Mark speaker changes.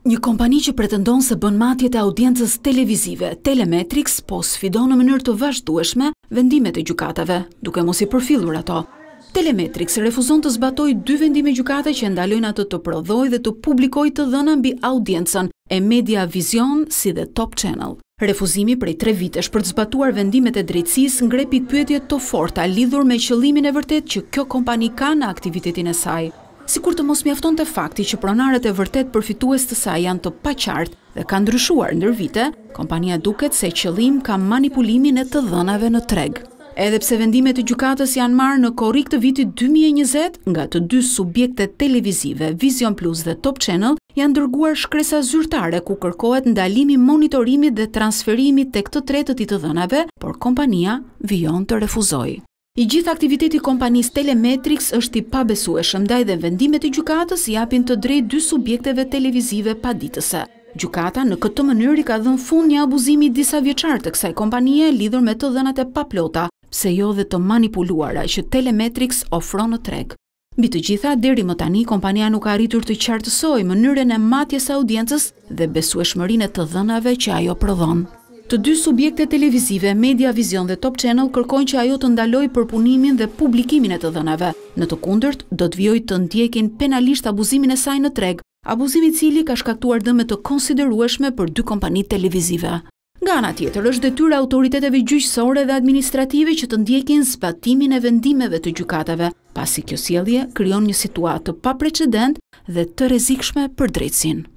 Speaker 1: Një kompani që pretendon se bën matjet e audiencës televizive, Telemetrix, po sfidon në mënyrë të vazhdueshme vendimet e gjukatave, duke mos i përfilur ato. Telemetrix refuzon të zbatoj dy vendime gjukate që ndalojnë atë të prodhoj dhe të publikoj të dhëna mbi audiencën e Media Vision si dhe Top Channel. Refuzimi prej tre vitesh për të zbatuar vendimet e drejtsis ngrepi pyetje të forta lidhur me qëllimin e vërtet që kjo kompani ka në aktivitetin e saj si kur të mos mjafton të fakti që pronarët e vërtet përfitues të sa janë të paqartë dhe kanë ndryshuar ndër vite, kompania duket se qëllim ka manipulimin e të dhënave në treg. Edhe pse vendimet e gjukatës janë marë në korik të vitit 2020, nga të dy subjekte televizive, Vision Plus dhe Top Channel, janë dërguar shkresa zyrtare ku kërkohet ndalimi monitorimit dhe transferimit të këtë tretët i të dhënave, por kompania vion të refuzoj. I gjithë aktiviteti kompanis Telemetrix është i pabesu e shëmdaj dhe vendimet i gjukatës i apin të drejt dy subjekteve televizive pa ditëse. Gjukata në këtë mënyri ka dhën fund një abuzimi disa vjeqartë të kësaj kompanie lidhur me të dhenat e paplota, se jo dhe të manipuluara që Telemetrix ofron në treg. Bitë gjitha, deri më tani, kompania nuk ka rritur të qartësoj mënyrën e matjes audiencës dhe besu e të dhenave që ajo prodhonë. Të dy subjekte televizive, Media Vision dhe Top Channel, kërkojnë që ajo të ndaloj përpunimin dhe publikimin e të dhënave. Në të kundërt, do të vjoj të ndjekin penalisht abuzimin e saj në treg, abuzimi cili ka shkaktuar dëme të konsiderueshme për dy kompani televizive. Nga nga tjetër është detyre autoriteteve gjyqësore dhe administrative që të ndjekin zbatimin e vendimeve të gjykatave, pasi kjo sielje kryon një situatë pa precedent dhe të rezikshme për drejtsin.